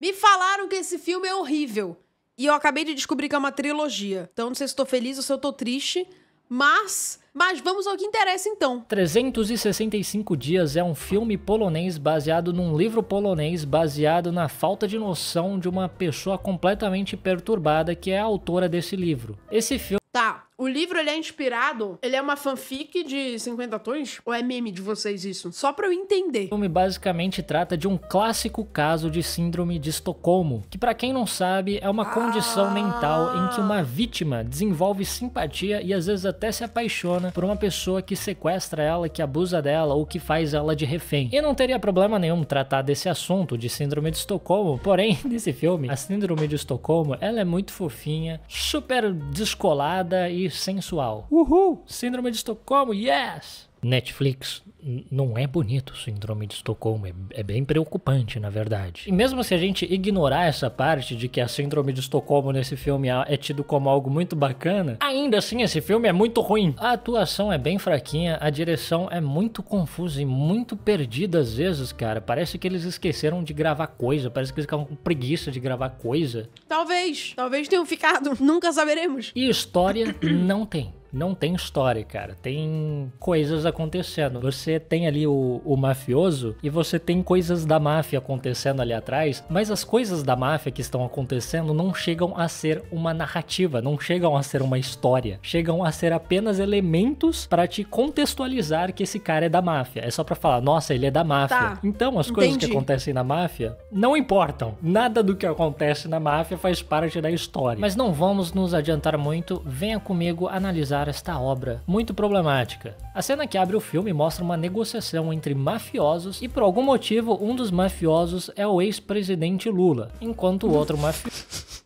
Me falaram que esse filme é horrível. E eu acabei de descobrir que é uma trilogia. Então não sei se estou feliz ou se eu tô triste, mas mas vamos ao que interessa então. 365 Dias é um filme polonês baseado num livro polonês baseado na falta de noção de uma pessoa completamente perturbada que é a autora desse livro. Esse filme. Tá, o livro, ele é inspirado... Ele é uma fanfic de 50 tons? Ou é meme de vocês isso? Só pra eu entender. O filme basicamente trata de um clássico caso de síndrome de Estocolmo, que para quem não sabe, é uma ah. condição mental em que uma vítima desenvolve simpatia e às vezes até se apaixona por uma pessoa que sequestra ela, que abusa dela ou que faz ela de refém. E não teria problema nenhum tratar desse assunto de síndrome de Estocolmo, porém, nesse filme, a síndrome de Estocolmo, ela é muito fofinha, super descolada e sensual. Uhul! Síndrome de Estocolmo, yes! Netflix, não é bonito o Síndrome de Estocolmo, é, é, bem preocupante, na verdade. E mesmo se a gente ignorar essa parte de que a Síndrome de Estocolmo nesse filme é tido como algo muito bacana, ainda assim esse filme é muito ruim. A atuação é bem fraquinha, a direção é muito confusa e muito perdida às vezes, cara. Parece que eles esqueceram de gravar coisa, parece que eles ficaram com preguiça de gravar coisa. Talvez, talvez tenham ficado, nunca saberemos. E história não tem não tem história, cara. Tem coisas acontecendo. Você tem ali o, o mafioso e você tem coisas da máfia acontecendo ali atrás, mas as coisas da máfia que estão acontecendo não chegam a ser uma narrativa, não chegam a ser uma história. Chegam a ser apenas elementos para te contextualizar que esse cara é da máfia. É só para falar, nossa, ele é da máfia. Tá. Então, as Entendi. coisas que acontecem na máfia não importam. Nada do que acontece na máfia faz parte da história. Mas não vamos nos adiantar muito. Venha comigo analisar tornar esta obra muito problemática. A cena que abre o filme mostra uma negociação entre mafiosos e por algum motivo um dos mafiosos é o ex-presidente Lula, enquanto o outro mafioso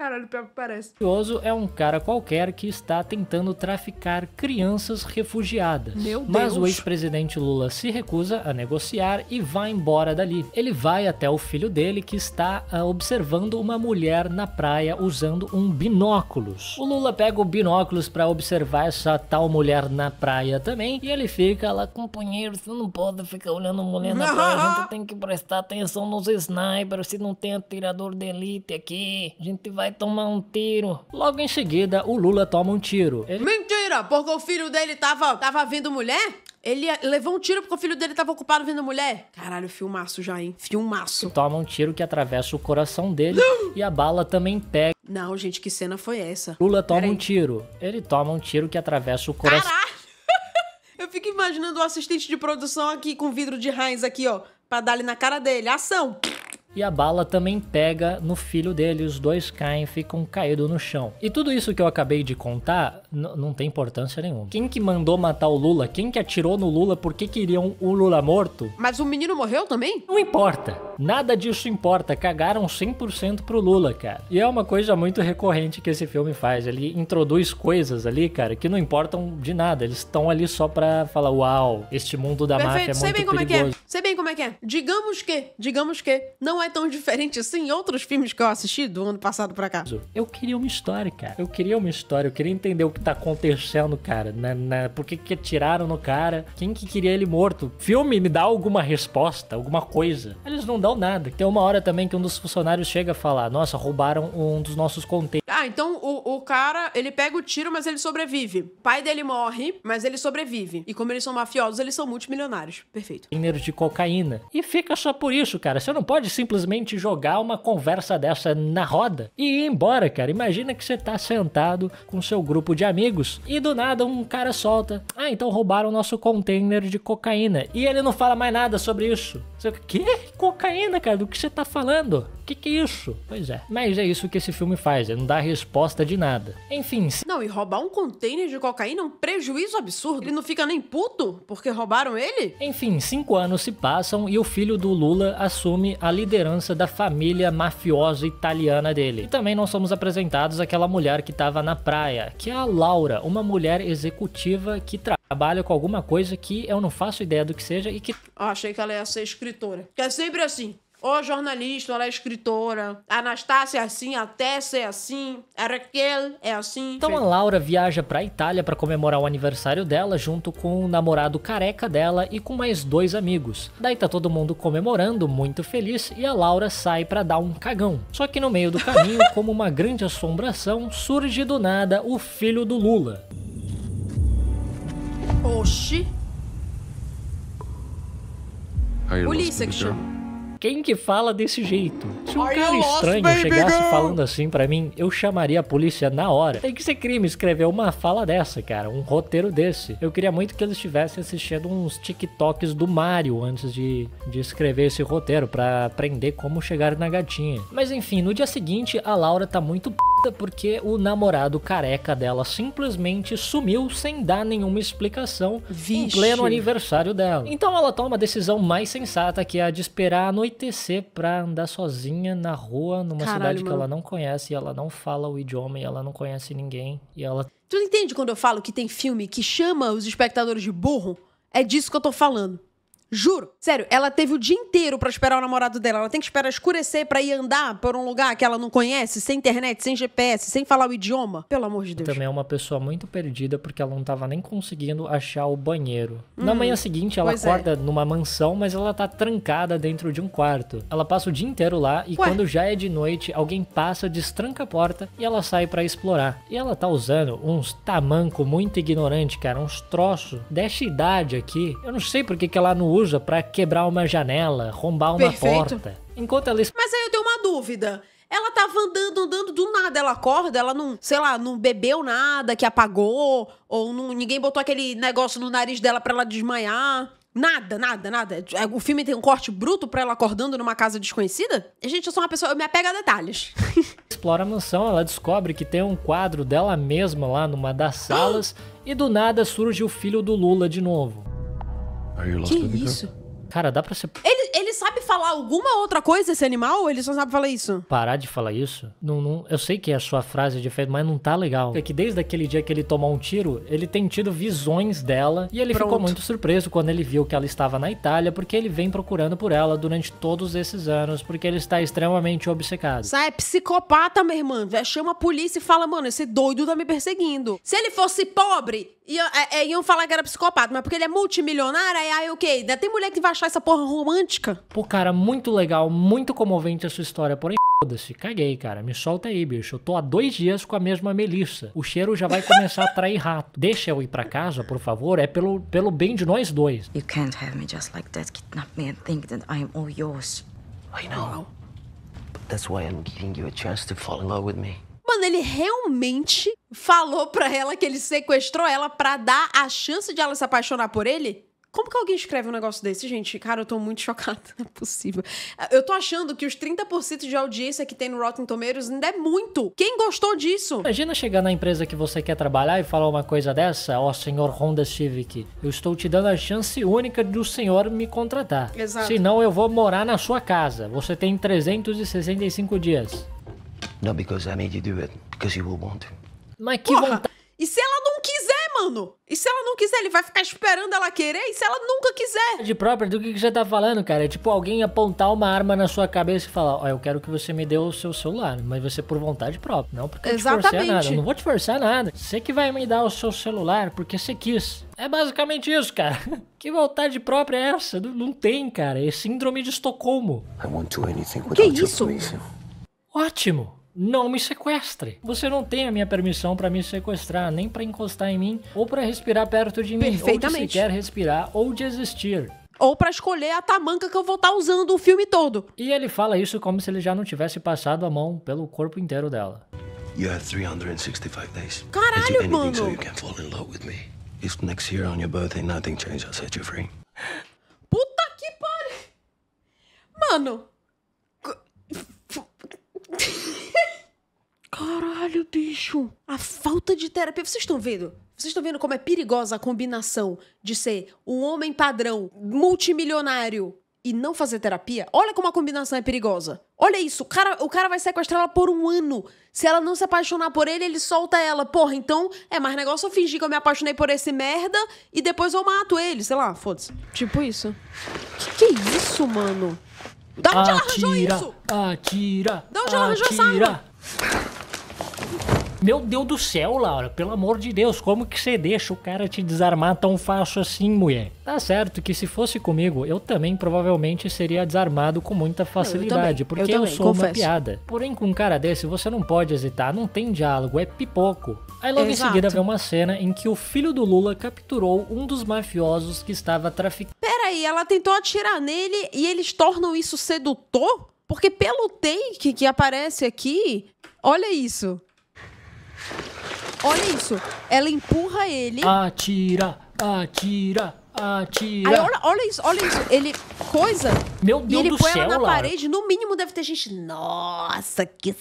Caralho, pior que parece. Curioso é um cara qualquer que está tentando traficar crianças refugiadas. Meu Deus. Mas o ex-presidente Lula se recusa a negociar e vai embora dali. Ele vai até o filho dele que está ah, observando uma mulher na praia usando um binóculos. O Lula pega o binóculos para observar essa tal mulher na praia também e ele fica lá, companheiro, você não pode ficar olhando mulher na praia, a gente tem que prestar atenção nos snipers, se não tem atirador de elite aqui, a gente vai vai tomar um tiro. Logo em seguida, o Lula toma um tiro. Ele... Mentira, porque o filho dele tava, tava vindo mulher? Ele levou um tiro porque o filho dele tava ocupado vendo mulher. Caralho, filmaço já, hein? Filmaço. Toma um tiro que atravessa o coração dele Não. e a bala também pega. Não, gente, que cena foi essa? Lula toma um tiro. Ele toma um tiro que atravessa o coração. Caralho! Eu fico imaginando o assistente de produção aqui com vidro de Heinz aqui, ó. Pra dar ali na cara dele. Ação! e a bala também pega no filho dele, os dois caem, ficam caídos no chão. E tudo isso que eu acabei de contar não tem importância nenhuma. Quem que mandou matar o Lula? Quem que atirou no Lula? Por que queriam o Lula morto? Mas o menino morreu também? Não importa. Nada disso importa. Cagaram 100% pro Lula, cara. E é uma coisa muito recorrente que esse filme faz. Ele introduz coisas ali, cara, que não importam de nada. Eles estão ali só pra falar, uau, este mundo da Perfeito. máfia é muito Sei bem como perigoso. é que é. Sei bem como é que é. Digamos que, digamos que, não é tão diferente assim em outros filmes que eu assisti do ano passado pra cá. Eu queria uma história, cara. Eu queria uma história. Eu queria entender o que que tá acontecendo, cara? Na, na, por que que atiraram no cara? Quem que queria ele morto? Filme, me dá alguma resposta, alguma coisa. Eles não dão nada. Tem uma hora também que um dos funcionários chega a falar, nossa, roubaram um dos nossos contêineres. Ah, então o, o cara, ele pega o tiro, mas ele sobrevive. O pai dele morre, mas ele sobrevive. E como eles são mafiosos, eles são multimilionários. Perfeito. Mineiro de cocaína. E fica só por isso, cara. Você não pode simplesmente jogar uma conversa dessa na roda e ir embora, cara. Imagina que você tá sentado com seu grupo de amigos, e do nada um cara solta: Ah, então roubaram nosso container de cocaína. E ele não fala mais nada sobre isso. Você, que? Cocaína, cara? Do que você tá falando? que que é isso? Pois é. Mas é isso que esse filme faz, ele não dá resposta de nada. Enfim. Se... Não, e roubar um container de cocaína é um prejuízo absurdo. Ele não fica nem puto porque roubaram ele? Enfim, cinco anos se passam e o filho do Lula assume a liderança da família mafiosa italiana dele. E também não somos apresentados àquela mulher que estava na praia, que é a Laura, uma mulher executiva que trabalha trabalha com alguma coisa que eu não faço ideia do que seja e que. achei que ela ia ser escritora. Que é sempre assim ou jornalista, ela é escritora. A Anastácia é assim, a Tessa é assim, a Raquel é assim. Então a Laura viaja para a Itália para comemorar o aniversário dela junto com o namorado careca dela e com mais dois amigos. Daí tá todo mundo comemorando, muito feliz, e a Laura sai para dar um cagão. Só que no meio do caminho, como uma grande assombração, surge do nada o filho do Lula. Oxi. Polícia que chama. Quem que fala desse jeito? Se um Are cara estranho chegasse girl? falando assim para mim, eu chamaria a polícia na hora. Tem que ser crime escrever uma fala dessa, cara, um roteiro desse. Eu queria muito que eles estivessem assistindo uns TikToks do Mario antes de, de escrever esse roteiro para aprender como chegar na gatinha. Mas enfim, no dia seguinte a Laura tá muito p porque o namorado careca dela simplesmente sumiu sem dar nenhuma explicação Vixe. em pleno aniversário dela. Então ela toma a decisão mais sensata que é a de esperar anoitecer pra andar sozinha na rua, numa Caralho, cidade mano. que ela não conhece, ela não fala o idioma e ela não conhece ninguém. E ela. Tu entende quando eu falo que tem filme que chama os espectadores de burro? É disso que eu tô falando. Juro. Sério, ela teve o dia inteiro para esperar o namorado dela. Ela tem que esperar escurecer para ir andar por um lugar que ela não conhece, sem internet, sem GPS, sem falar o idioma. Pelo amor de Deus. Também é uma pessoa muito perdida porque ela não tava nem conseguindo achar o banheiro. Hum, Na manhã seguinte, ela é. acorda é. numa mansão, mas ela tá trancada dentro de um quarto. Ela passa o dia inteiro lá e Ué. quando já é de noite, alguém passa, destranca a porta e ela sai para explorar. E ela tá usando uns tamanco muito ignorante, cara, uns troços desta idade aqui. Eu não sei porque que ela não usa suja para quebrar uma janela, rombar uma Perfeito. porta. Enquanto ela. Mas aí eu tenho uma dúvida. Ela tava andando, andando, do nada ela acorda, ela não, sei lá, não bebeu nada que apagou, ou não, ninguém botou aquele negócio no nariz dela para ela desmaiar. Nada, nada, nada. É, o filme tem um corte bruto para ela acordando numa casa desconhecida? Gente, eu sou uma pessoa, eu me apego a detalhes. Explora a mansão, ela descobre que tem um quadro dela mesma lá numa das salas e do nada surge o filho do Lula de novo. Are you lost que tá isso? Cara, dá pra ser. Ele, ele sai falar alguma outra coisa esse animal? Ou ele só sabe falar isso? Parar de falar isso? Não, não, eu sei que é a sua frase de efeito, mas não tá legal. É que desde aquele dia que ele tomou um tiro, ele tem tido visões dela e ele Pronto. ficou muito surpreso quando ele viu que ela estava na Itália, porque ele vem procurando por ela durante todos esses anos, porque ele está extremamente obcecado. Sai é psicopata, minha irmã. Chama a polícia e fala, mano, esse doido tá me perseguindo. Se ele fosse pobre, iam, é, é, iam falar que era psicopata, mas porque ele é multimilionário, aí, aí o okay, quê? Tem mulher que vai achar essa porra romântica? Pô, cara, Cara, muito legal, muito comovente a sua história, porém Foda-se, caguei, cara. Me solta aí, bicho. Eu tô há dois dias com a mesma Melissa. O cheiro já vai começar a atrair rato. Deixa eu ir pra casa, por favor. É pelo, pelo bem de nós dois. You can't have me just like that. Kidnap me and think that all yours. I know. But that's why I'm giving you a chance to fall in love with me. Mano, ele realmente falou pra ela que ele sequestrou ela pra dar a chance de ela se apaixonar por ele? Como que alguém escreve um negócio desse, gente? Cara, eu tô muito chocada. Não é possível. É, eu tô achando que os 30% de audiência que tem no Rotten Tomatoes ainda é muito. Quem gostou disso? Imagina chegar na empresa que você quer trabalhar e falar uma coisa dessa. Ó, oh, senhor Honda Civic, eu estou te dando a chance única do senhor me contratar. Exato. Senão eu vou morar na sua casa. Você tem 365 dias. Não, because I made you do it, because you will want to. Mas que Porra! vontade. E se ela não quis? mano. E se ela não quiser, ele vai ficar esperando ela querer? E se ela nunca quiser? De própria, do que, que você tá falando, cara? É tipo alguém apontar uma arma na sua cabeça e falar: Ó, oh, eu quero que você me dê o seu celular, mas você por vontade própria. Não porque Exatamente. eu te forçar nada. Eu não vou te forçar nada. Você que vai me dar o seu celular porque você quis. É basicamente isso, cara. Que vontade própria é essa? Não, não tem, cara. É síndrome de Estocolmo. I won't do anything without que isso? Ótimo não me sequestre. Você não tem a minha permissão para me sequestrar, nem para encostar em mim, ou para respirar perto de mim, ou de sequer respirar, ou de existir ou para escolher a tamanca que eu vou estar tá usando o filme todo. E ele fala isso como se ele já não tivesse passado a mão pelo corpo inteiro dela. You have 365 days. Caralho, mano. So you can fall in love with me. If next year on your birthday nothing changes, I'll set you free. Puta que pariu. Mano, Caralho, bicho! A falta de terapia. Vocês estão vendo? Vocês estão vendo como é perigosa a combinação de ser um homem padrão, multimilionário e não fazer terapia? Olha como a combinação é perigosa. Olha isso, o cara, o cara vai sequestrar ela por um ano. Se ela não se apaixonar por ele, ele solta ela. Porra, então é mais negócio eu fingir que eu me apaixonei por esse merda e depois eu mato ele, sei lá, foda-se. Tipo isso. Que que é isso, mano? Da onde atira, ela arranjou isso? Atira, da onde atira. ela arranjou essa arma? Meu Deus do céu, Laura, pelo amor de Deus, como que você deixa o cara te desarmar tão fácil assim, mulher? Tá certo que se fosse comigo, eu também provavelmente seria desarmado com muita facilidade, eu porque eu, também, eu sou confesso. uma piada. Porém, com um cara desse, você não pode hesitar, não tem diálogo, é pipoco. Aí logo Exato. em seguida vem uma cena em que o filho do Lula capturou um dos mafiosos que estava traficando. Peraí, ela tentou atirar nele e eles tornam isso sedutor? Porque pelo take que aparece aqui, olha isso. Olha isso. Ela empurra ele. Atira, atira, atira. Aí, olha, olha isso, olha isso. Ele. Coisa. Meu Deus ele do põe céu, ela na Lara. parede. No mínimo deve ter gente. Nossa, que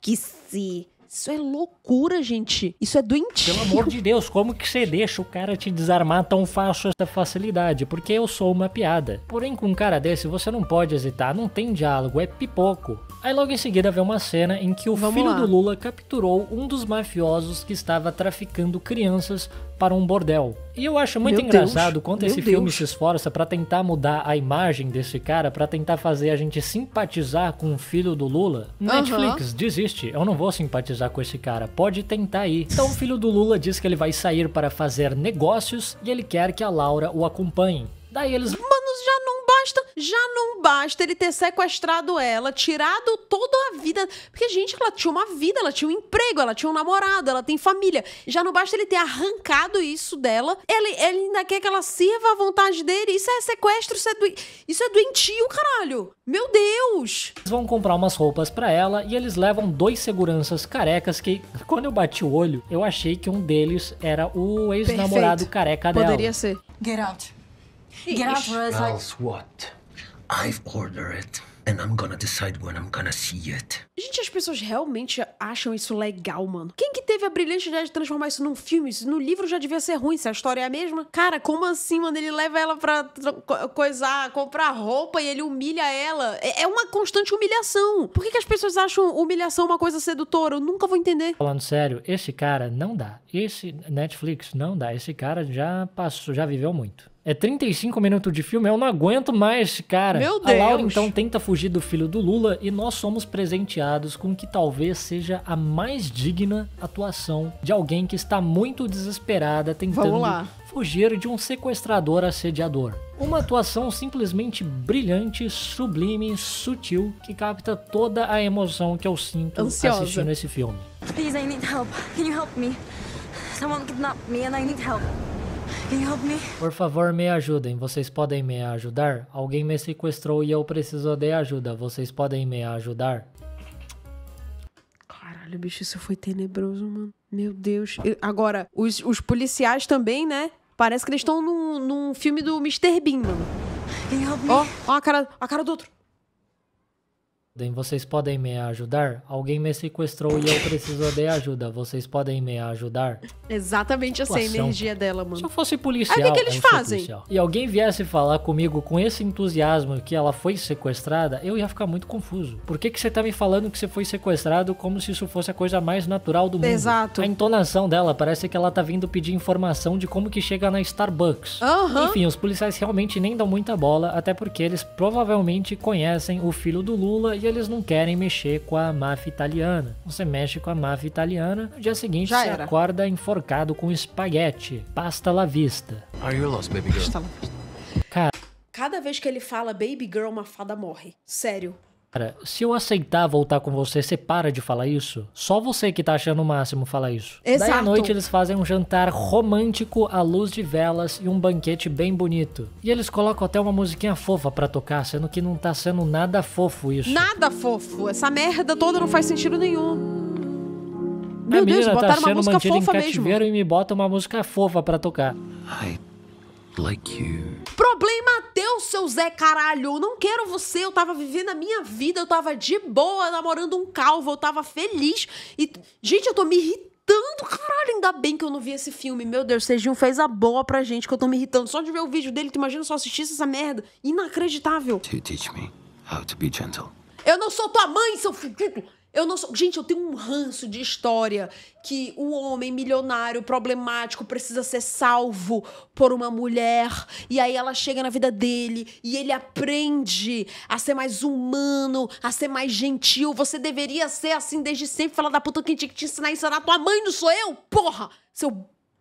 sexy. Isso é louco cura gente. Isso é doentio. Pelo amor de Deus, como que você deixa o cara te desarmar tão fácil essa facilidade? Porque eu sou uma piada. Porém, com um cara desse, você não pode hesitar, não tem diálogo, é pipoco. Aí logo em seguida vem uma cena em que o Vamos filho lá. do Lula capturou um dos mafiosos que estava traficando crianças para um bordel. E eu acho muito Meu engraçado Deus. quanto Meu esse Deus. filme se esforça para tentar mudar a imagem desse cara, para tentar fazer a gente simpatizar com o filho do Lula. Uhum. Netflix, desiste, eu não vou simpatizar com esse cara pode tentar ir. Então o filho do Lula diz que ele vai sair para fazer negócios e ele quer que a Laura o acompanhe. Daí eles, manos, já não basta, já não basta ele ter sequestrado ela, tirado toda a vida. Porque, gente, ela tinha uma vida, ela tinha um emprego, ela tinha um namorado, ela tem família. Já não basta ele ter arrancado isso dela, ele, ele ainda quer que ela sirva à vontade dele. Isso é sequestro, isso é, do... isso é doentio, caralho. Meu Deus! Eles vão comprar umas roupas para ela e eles levam dois seguranças carecas que, quando eu bati o olho, eu achei que um deles era o ex-namorado careca Poderia dela. Poderia ser. Get out. Get out, Rose. Else what? I've ordered it. And I'm gonna decide when I'm gonna see it. Gente, as pessoas realmente acham isso legal, mano. Quem que teve a brilhante ideia de transformar isso num filme? Isso no livro já devia ser ruim, se a história é a mesma. Cara, como assim, mano? Ele leva ela pra coisar, comprar roupa e ele humilha ela. É, é uma constante humilhação. Por que, que as pessoas acham humilhação uma coisa sedutora? Eu nunca vou entender. Falando sério, esse cara não dá. Esse Netflix não dá. Esse cara já passou, já viveu muito. É 35 minutos de filme, eu não aguento mais, cara. Meu Deus. A Laura então tenta fugir do filho do Lula e nós somos presenteados com o que talvez seja a mais digna atuação de alguém que está muito desesperada tentando fugir de um sequestrador assediador. Uma atuação simplesmente brilhante, sublime, sutil, que capta toda a emoção que eu sinto Ansiosa. assistindo esse filme. Please, I need help. Can you help me? Someone kidnapped me and I need help. Por favor, me ajudem. Vocês podem me ajudar? Alguém me sequestrou e eu preciso de ajuda. Vocês podem me ajudar? Caralho, bicho, isso foi tenebroso, mano. Meu Deus. Agora, os, os policiais também, né? Parece que eles estão num, num filme do Mr. Bean, mano. Ó, ó oh, a cara, a cara do outro. Vocês podem me ajudar? Alguém me sequestrou e eu preciso de ajuda. Vocês podem me ajudar? Exatamente essa assim, energia dela, mano. Se eu fosse policial. Aí o que, eles é fazem? Policial, e alguém viesse falar comigo com esse entusiasmo que ela foi sequestrada, eu ia ficar muito confuso. Por que, que você tá me falando que você foi sequestrado como se isso fosse a coisa mais natural do mundo? Exato. A entonação dela parece que ela tá vindo pedir informação de como que chega na Starbucks. Uhum. Enfim, os policiais realmente nem dão muita bola, até porque eles provavelmente conhecem o filho do Lula e eles não querem mexer com a máfia italiana. Você mexe com a máfia italiana, no dia seguinte Já você era. acorda enforcado com espaguete. Pasta la vista. Are you lost, baby girl? Cara, Cada vez que ele fala Baby Girl, uma fada morre. Sério. Cara, se eu aceitar voltar com você, você para de falar isso? Só você que tá achando o máximo falar isso. Exato. Daí à noite eles fazem um jantar romântico à luz de velas e um banquete bem bonito. E eles colocam até uma musiquinha fofa para tocar, sendo que não tá sendo nada fofo isso. Nada fofo. Essa merda toda não faz sentido nenhum. Meu Deus, tá botaram tá uma música fofa mesmo. em mesmo. e me bota uma música fofa para tocar. Ai, like you. Problema teu, seu Zé caralho. Eu não quero você. Eu tava vivendo a minha vida. Eu tava de boa namorando um calvo. Eu tava feliz. E, gente, eu tô me irritando caralho. Ainda bem que eu não vi esse filme. Meu Deus, Serginho fez a boa pra gente, que eu tô me irritando. Só de ver o vídeo dele, tu imagina só assistir essa merda. Inacreditável. To teach me how to be gentle. Eu não sou tua mãe, seu fudido. Eu não sou. Gente, eu tenho um ranço de história que um homem milionário, problemático, precisa ser salvo por uma mulher. E aí ela chega na vida dele e ele aprende a ser mais humano, a ser mais gentil. Você deveria ser assim desde sempre, falar da puta que tinha que te ensinar isso na tua mãe, não sou eu? Porra! Seu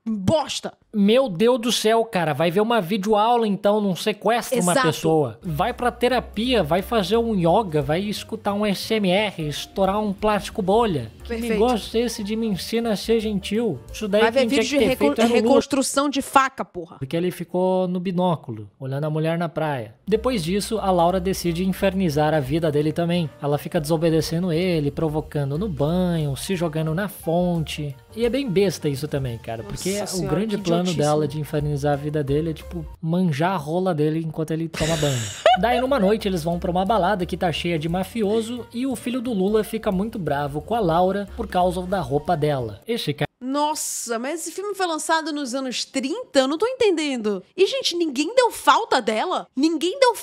bosta. Meu Deus do céu, cara, vai ver uma videoaula então, não sequestra uma pessoa. Vai pra terapia, vai fazer um yoga, vai escutar um SMR, estourar um plástico bolha. Que Perfeito. negócio é esse de me ensina a ser gentil? Isso daí Vai ver é vídeo de é reconstrução de faca, porra. Porque ele ficou no binóculo, olhando a mulher na praia. Depois disso, a Laura decide infernizar a vida dele também. Ela fica desobedecendo ele, provocando no banho, se jogando na fonte. E é bem besta isso também, cara. Porque Nossa o senhora, grande plano dela de infernizar a vida dele é, tipo, manjar a rola dele enquanto ele toma banho. Daí, numa noite, eles vão pra uma balada que tá cheia de mafioso e o filho do Lula fica muito bravo com a Laura por causa da roupa dela. Este nossa, mas esse filme foi lançado nos anos 30? Eu não tô entendendo. E, gente, ninguém deu falta dela? Ninguém deu.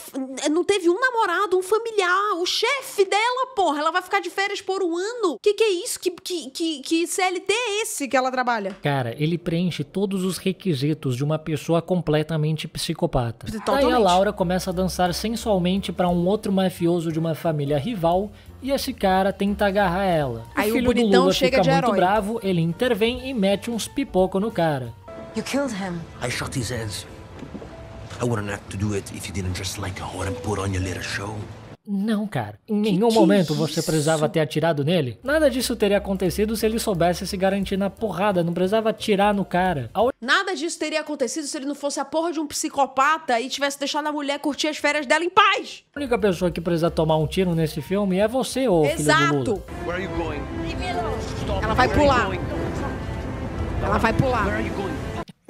Não teve um namorado, um familiar, o chefe dela, porra. Ela vai ficar de férias por um ano? Que que é isso? Que, que, que, que CLT é esse que ela trabalha? Cara, ele preenche todos os requisitos de uma pessoa completamente psicopata. Totalmente. Aí a Laura começa a dançar sensualmente para um outro mafioso de uma família rival e esse cara tenta agarrar ela. Aí o filho o do Lula chega fica de muito herói. bravo, ele intervém e mete uns pipoco no cara. You killed him. I shot his hands. I wouldn't have to do it if you didn't just like a whore and put on your little show. Não, cara. Em que nenhum que momento isso? você precisava ter atirado nele. Nada disso teria acontecido se ele soubesse se garantir na porrada. Não precisava atirar no cara. A... Nada disso teria acontecido se ele não fosse a porra de um psicopata e tivesse deixado a mulher curtir as férias dela em paz. A única pessoa que precisa tomar um tiro nesse filme é você, ô Exato. Ela vai pular. Ela vai pular.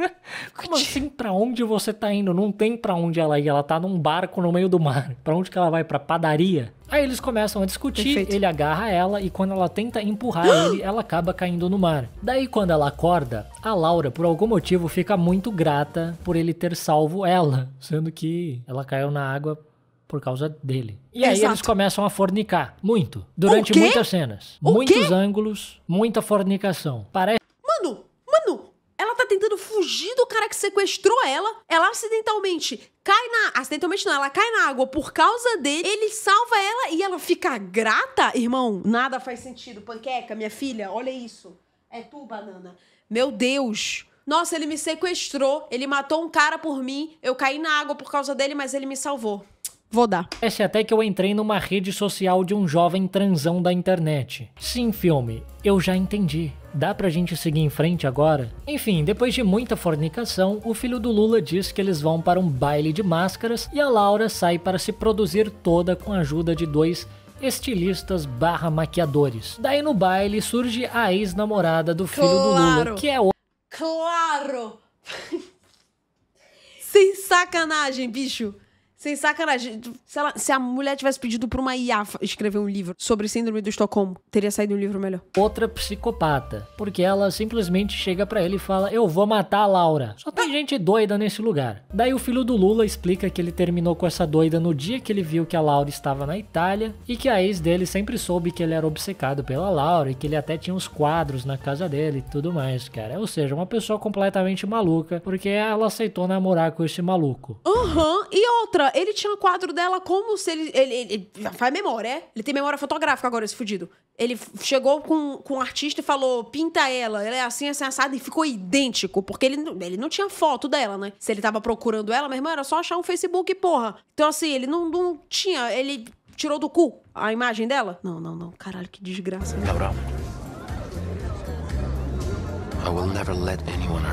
Como assim pra onde você tá indo? Não tem pra onde ela ir, ela tá num barco no meio do mar. Pra onde que ela vai? Pra padaria? Aí eles começam a discutir, Perfeito. ele agarra ela e quando ela tenta empurrar ele, ela acaba caindo no mar. Daí quando ela acorda, a Laura por algum motivo fica muito grata por ele ter salvo ela, sendo que ela caiu na água por causa dele. E aí Exato. eles começam a fornicar muito, durante muitas cenas, o muitos quê? ângulos, muita fornicação. Parece Mano, mano, tá tentando fugir do cara que sequestrou ela. Ela acidentalmente cai na. Acidentalmente não, ela cai na água por causa dele. Ele salva ela e ela fica grata. Irmão, nada faz sentido. Panqueca, minha filha, olha isso. É tu, banana. Meu Deus. Nossa, ele me sequestrou, ele matou um cara por mim, eu caí na água por causa dele, mas ele me salvou. Vou dar. Parece é até que eu entrei numa rede social de um jovem transão da internet. Sim, filme, eu já entendi. Dá pra gente seguir em frente agora? Enfim, depois de muita fornicação, o filho do Lula diz que eles vão para um baile de máscaras e a Laura sai para se produzir toda com a ajuda de dois estilistas barra maquiadores. Daí no baile surge a ex-namorada do filho claro. do Lula, que é o... Claro! Sem sacanagem, bicho! Sem sacanagem. Se, ela, se a mulher tivesse pedido pra uma IA escrever um livro sobre síndrome do Estocolmo, teria saído um livro melhor. Outra psicopata. Porque ela simplesmente chega para ele e fala: Eu vou matar a Laura. Só tem ah! gente doida nesse lugar. Daí o filho do Lula explica que ele terminou com essa doida no dia que ele viu que a Laura estava na Itália e que a ex dele sempre soube que ele era obcecado pela Laura e que ele até tinha uns quadros na casa dele e tudo mais, cara. Ou seja, uma pessoa completamente maluca porque ela aceitou namorar com esse maluco. Aham, uhum. e outra, ele tinha um quadro dela como se ele, ele, ele, ele faz memória, é? Ele tem memória fotográfica agora, esse fudido. Ele chegou com, com um artista e falou: pinta ela, ela é assim, assim, assada, e ficou idêntico, porque ele, ele não tinha foto dela, né? Se ele tava procurando ela, meu irmão, era só achar um Facebook, porra. Então, assim, ele não, não tinha. Ele tirou do cu a imagem dela? Não, não, não. Caralho, que desgraça. Né? Cabrão. I will never let anyone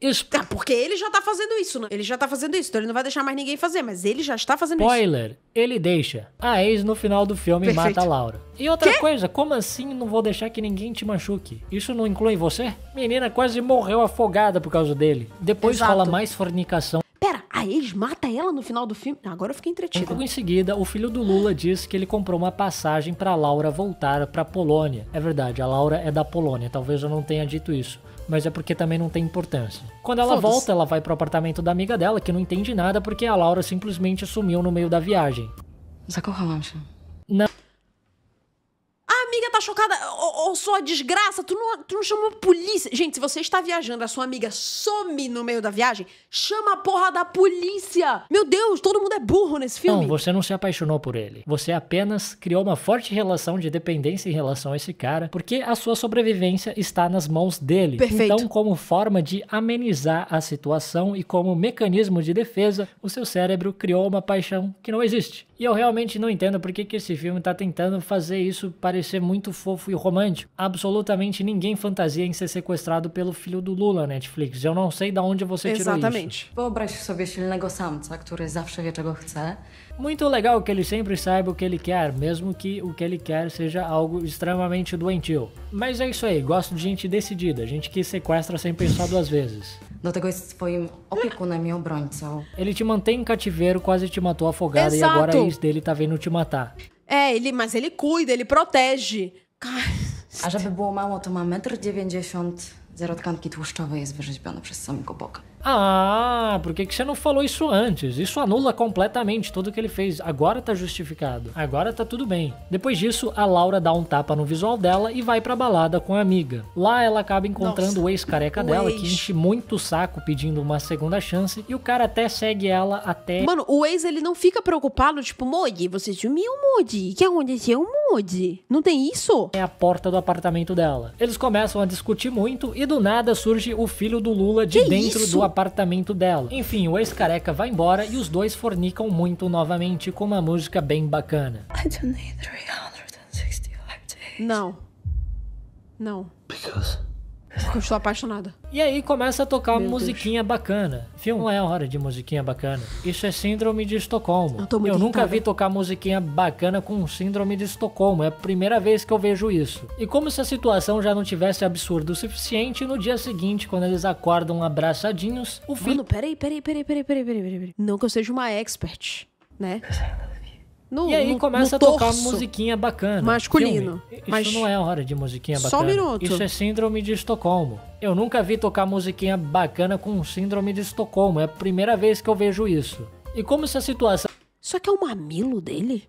Es... Tá, porque ele já tá fazendo isso, né? Ele já tá fazendo isso, então ele não vai deixar mais ninguém fazer, mas ele já está fazendo Spoiler, isso. Spoiler, ele deixa. A ex no final do filme Perfeito. mata a Laura. E outra Quê? coisa, como assim não vou deixar que ninguém te machuque? Isso não inclui você? Menina quase morreu afogada por causa dele. Depois Exato. fala mais fornicação. Pera, a ex mata ela no final do filme? Agora eu fiquei entretido. Logo em seguida, o filho do Lula diz que ele comprou uma passagem para Laura voltar para Polônia. É verdade, a Laura é da Polônia, talvez eu não tenha dito isso mas é porque também não tem importância. Quando ela volta, ela vai pro apartamento da amiga dela, que não entende nada porque a Laura simplesmente sumiu no meio da viagem. Não amiga tá chocada ou, sua só desgraça, tu não, tu não chamou polícia. Gente, se você está viajando, a sua amiga some no meio da viagem, chama a porra da polícia. Meu Deus, todo mundo é burro nesse filme. Não, você não se apaixonou por ele. Você apenas criou uma forte relação de dependência em relação a esse cara, porque a sua sobrevivência está nas mãos dele. Perfeito. Então, como forma de amenizar a situação e como mecanismo de defesa, o seu cérebro criou uma paixão que não existe. E eu realmente não entendo por que, que esse filme está tentando fazer isso parecer muito fofo e romântico. Absolutamente ninguém fantasia em ser sequestrado pelo filho do Lula, Netflix. Eu não sei de onde você tirou isso. Exatamente. Muito legal que ele sempre saiba o que ele quer, mesmo que o que ele quer seja algo extremamente doentio. Mas é isso aí, gosto de gente decidida, gente que sequestra sem pensar duas vezes. Do tego jest swoim opiekunem i obrońcą. Ele te mantém em cativeiro, quase te matou afogada Exato. e agora a ex dele tá vindo te matar. É, ele, mas ele cuida, ele protege. A żeby było mało, to ma 1,90 m, zero tkanki tłuszczowej jest przez samego Boga. Ah, por que, que você não falou isso antes? Isso anula completamente tudo que ele fez. Agora tá justificado. Agora tá tudo bem. Depois disso, a Laura dá um tapa no visual dela e vai pra balada com a amiga. Lá ela acaba encontrando Nossa, o ex-careca dela, ex. que enche muito o saco pedindo uma segunda chance. E o cara até segue ela até. Mano, o ex ele não fica preocupado, tipo, Moody, você sumiu, Moody. O que aconteceu, Moody? Não tem isso? É a porta do apartamento dela. Eles começam a discutir muito e do nada surge o filho do Lula de que dentro isso? do apartamento dela. Enfim, o ex-careca vai embora e os dois fornicam muito novamente com uma música bem bacana. Não. Não. Because eu estou apaixonada. E aí começa a tocar uma musiquinha Deus. bacana. Filme não é hora de musiquinha bacana. Isso é síndrome de Estocolmo. Eu, eu nunca vi tocar musiquinha bacana com síndrome de Estocolmo. É a primeira vez que eu vejo isso. E como se a situação já não tivesse absurdo o suficiente, no dia seguinte, quando eles acordam abraçadinhos, o filho. Mano, peraí, peraí, peraí, peraí, peraí, peraí, peraí. Não que eu seja uma expert, né? No, e aí no, começa no a tocar musiquinha bacana. Masculino. Filme. Isso mas... não é hora de musiquinha bacana. Só um minuto. Isso é síndrome de Estocolmo. Eu nunca vi tocar musiquinha bacana com síndrome de Estocolmo. É a primeira vez que eu vejo isso. E como se a situação. Só que é o mamilo dele?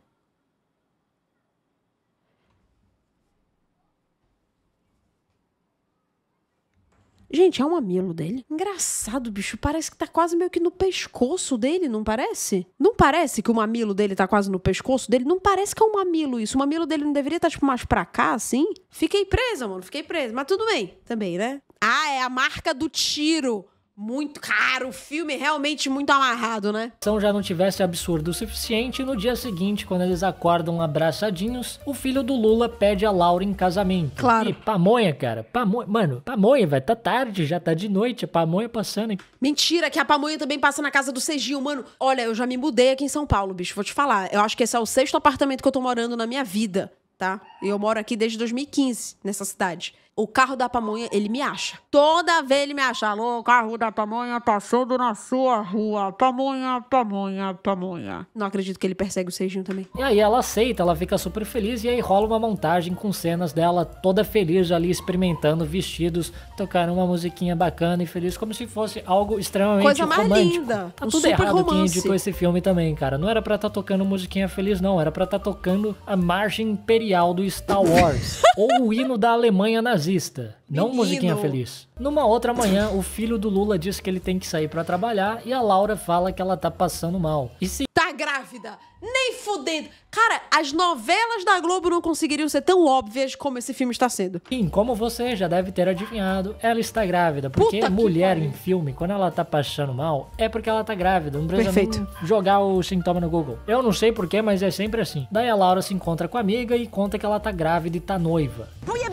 Gente, é um mamilo dele. Engraçado, bicho. Parece que tá quase meio que no pescoço dele, não parece? Não parece que o mamilo dele tá quase no pescoço dele? Não parece que é um mamilo isso. O mamilo dele não deveria estar, tá, tipo, mais pra cá, assim? Fiquei presa, mano. Fiquei presa. Mas tudo bem também, né? Ah, é a marca do tiro muito caro, o filme é realmente muito amarrado, né? São já não tivesse absurdo o suficiente, no dia seguinte, quando eles acordam abraçadinhos, o filho do Lula pede a Laura em casamento. Claro. E pamonha, cara. Pamonha. Mano, pamonha, velho. Tá tarde, já tá de noite, a pamonha passando. Aqui. Mentira, que a pamonha também passa na casa do Serginho, mano. Olha, eu já me mudei aqui em São Paulo, bicho. Vou te falar. Eu acho que esse é o sexto apartamento que eu tô morando na minha vida, tá? Eu moro aqui desde 2015, nessa cidade o carro da pamonha, ele me acha. Toda vez ele me acha. Alô, carro da pamonha passando tá na sua rua. Pamonha, pamonha, pamonha. Não acredito que ele persegue o Seijinho também. E aí ela aceita, ela fica super feliz e aí rola uma montagem com cenas dela toda feliz ali experimentando vestidos, tocando uma musiquinha bacana e feliz, como se fosse algo extremamente Coisa mais romântico. linda. Tá um tudo errado romance. quem indicou esse filme também, cara. Não era pra estar tá tocando musiquinha feliz, não. Era pra estar tá tocando a marcha imperial do Star Wars. ou o hino da Alemanha nazista nazista, Menino. não musiquinha feliz. Numa outra manhã, o filho do Lula diz que ele tem que sair para trabalhar e a Laura fala que ela tá passando mal. E se tá grávida, nem fudendo. Cara, as novelas da Globo não conseguiriam ser tão óbvias como esse filme está sendo. Sim, como você já deve ter adivinhado, ela está grávida, porque Puta mulher em filme, quando ela tá passando mal, é porque ela tá grávida, não precisa Perfeito. jogar o sintoma no Google. Eu não sei porquê, mas é sempre assim. Daí a Laura se encontra com a amiga e conta que ela tá grávida e tá noiva. Mulher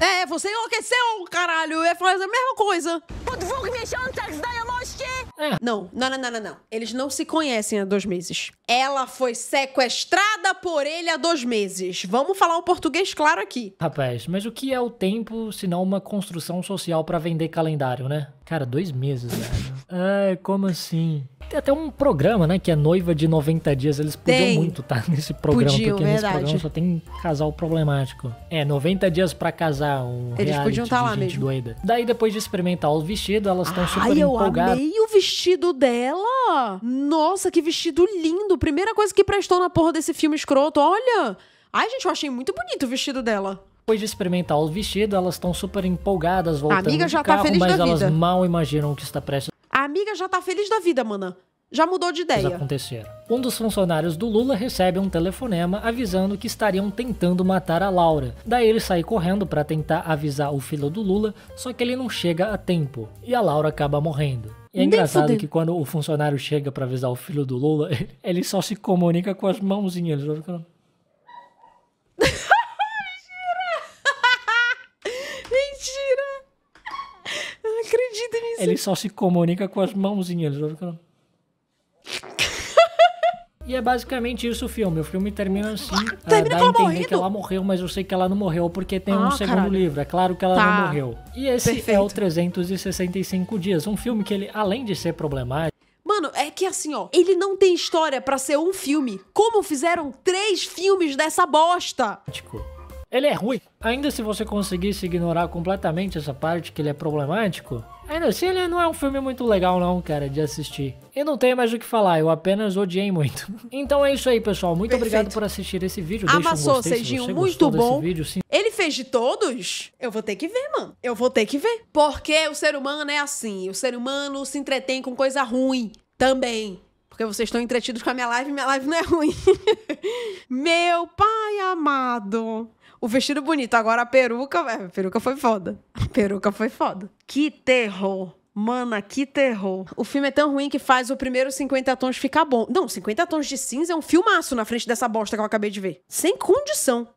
é, você enlouqueceu, caralho. É fazer a mesma coisa. É. Não, não, não, não, não. Eles não se conhecem há dois meses. Ela foi sequestrada por ele há dois meses. Vamos falar o português claro aqui. Rapaz, mas o que é o tempo se não uma construção social para vender calendário, né? Cara, dois meses, velho. Ai, como assim? Tem até um programa, né? Que é Noiva de 90 Dias. Eles podiam tem. muito estar tá, nesse programa, Podiam, porque verdade. nesse programa só tem casal problemático. É, 90 Dias para casar, um Eles podiam tá estar lá gente mesmo. doida. Daí, depois de experimentar o vestido, elas estão super eu empolgadas. eu amei o vestido dela! Nossa, que vestido lindo! Primeira coisa que prestou na porra desse filme escroto, olha! Ai, gente, eu achei muito bonito o vestido dela. Depois de experimentar o vestido, elas estão super empolgadas, voltando a amiga já tá carro, tá feliz mas da elas vida. mal imaginam o que está prestes a... amiga já tá feliz da vida, mana. Já mudou de ideia. acontecer. Um dos funcionários do Lula recebe um telefonema avisando que estariam tentando matar a Laura. Daí ele sai correndo para tentar avisar o filho do Lula, só que ele não chega a tempo e a Laura acaba morrendo. E é Nem engraçado que quando o funcionário chega para avisar o filho do Lula, ele só se comunica com as mãozinhas. Ele só fica... isso? Ele só se comunica com as mãozinhas. E é basicamente isso o filme. O filme termina assim. Termina uh, dá a entender morrendo. que ela morreu, mas eu sei que ela não morreu porque tem ah, um segundo caralho. livro. É claro que ela tá. não morreu. E esse Perfeito. é o 365 Dias. Um filme que ele, além de ser problemático. Mano, é que assim, ó, ele não tem história para ser um filme. Como fizeram três filmes dessa bosta? Ele é ruim. Ainda se você conseguisse ignorar completamente essa parte que ele é problemático, Ainda assim, ele não é um filme muito legal não, cara, de assistir. E não tenho mais o que falar, eu apenas odiei muito. Então é isso aí, pessoal. Muito Perfeito. obrigado por assistir esse vídeo. Amassou, um Serginho, se muito bom. Vídeo, ele fez de todos? Eu vou ter que ver, mano. Eu vou ter que ver. Porque o ser humano é assim. O ser humano se entretém com coisa ruim também. Porque vocês estão entretidos com a minha live, minha live não é ruim. Meu pai amado o vestido bonito. Agora a peruca, véio, a peruca foi foda. A peruca foi foda. Que terror. Mana, que terror. O filme é tão ruim que faz o primeiro 50 tons ficar bom. Não, 50 tons de cinza é um filmaço na frente dessa bosta que eu acabei de ver. Sem condição.